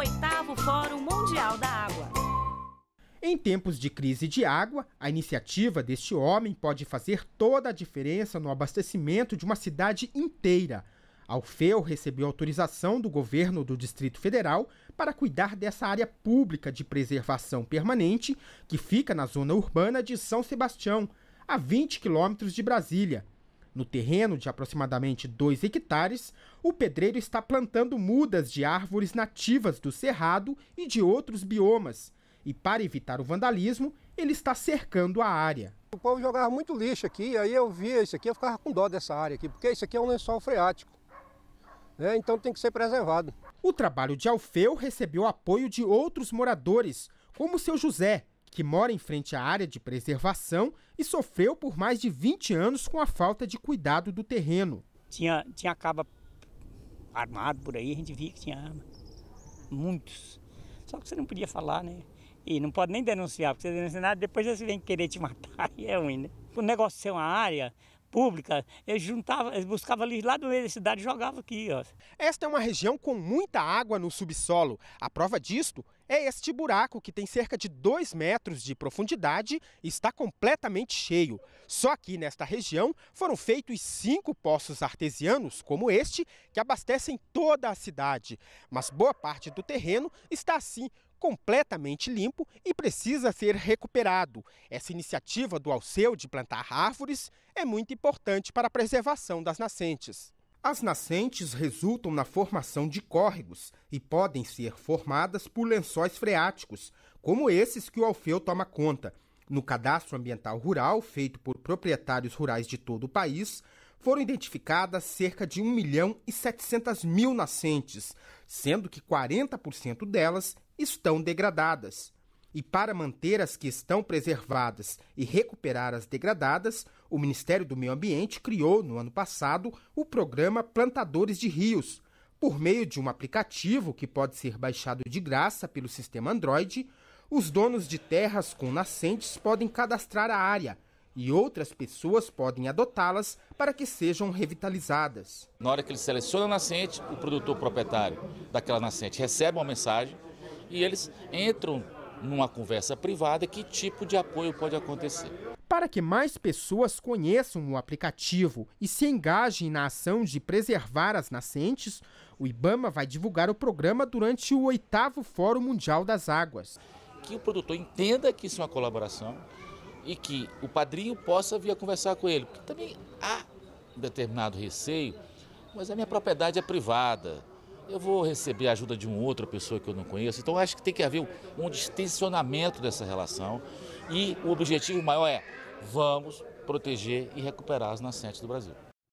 oitavo Fórum Mundial da Água. Em tempos de crise de água, a iniciativa deste homem pode fazer toda a diferença no abastecimento de uma cidade inteira. Alfeu recebeu autorização do governo do Distrito Federal para cuidar dessa área pública de preservação permanente que fica na zona urbana de São Sebastião, a 20 quilômetros de Brasília. No terreno de aproximadamente 2 hectares, o pedreiro está plantando mudas de árvores nativas do cerrado e de outros biomas. E para evitar o vandalismo, ele está cercando a área. O povo jogava muito lixo aqui, aí eu via isso aqui, eu ficava com dó dessa área aqui, porque isso aqui é um lençol freático. Né? Então tem que ser preservado. O trabalho de Alfeu recebeu apoio de outros moradores, como o seu José, que mora em frente à área de preservação e sofreu por mais de 20 anos com a falta de cuidado do terreno. Tinha, tinha caba armado por aí, a gente via que tinha arma. Muitos. Só que você não podia falar, né? E não pode nem denunciar, porque você denuncia nada, depois eles vêm querer te matar e é ruim, né? O negócio ser é uma área pública, eles juntavam, eles buscavam ali lá do meio da cidade e jogavam aqui, ó. Esta é uma região com muita água no subsolo. A prova disto é este buraco que tem cerca de 2 metros de profundidade e está completamente cheio. Só aqui nesta região foram feitos cinco poços artesianos, como este, que abastecem toda a cidade. Mas boa parte do terreno está assim completamente limpo e precisa ser recuperado. Essa iniciativa do Alceu de plantar árvores é muito importante para a preservação das nascentes. As nascentes resultam na formação de córregos e podem ser formadas por lençóis freáticos, como esses que o Alfeu toma conta. No cadastro ambiental rural, feito por proprietários rurais de todo o país, foram identificadas cerca de 1 milhão e 700 mil nascentes, sendo que 40% delas estão degradadas. E para manter as que estão preservadas e recuperar as degradadas, o Ministério do Meio Ambiente criou, no ano passado, o programa Plantadores de Rios. Por meio de um aplicativo que pode ser baixado de graça pelo sistema Android, os donos de terras com nascentes podem cadastrar a área e outras pessoas podem adotá-las para que sejam revitalizadas. Na hora que ele seleciona a nascente, o produtor proprietário daquela nascente recebe uma mensagem e eles entram numa conversa privada, que tipo de apoio pode acontecer. Para que mais pessoas conheçam o aplicativo e se engajem na ação de preservar as nascentes, o IBAMA vai divulgar o programa durante o oitavo Fórum Mundial das Águas. Que o produtor entenda que isso é uma colaboração e que o padrinho possa vir a conversar com ele. Porque também há determinado receio, mas a minha propriedade é privada, eu vou receber a ajuda de uma outra pessoa que eu não conheço. Então, acho que tem que haver um distensionamento dessa relação. E o objetivo maior é: vamos proteger e recuperar as nascentes do Brasil.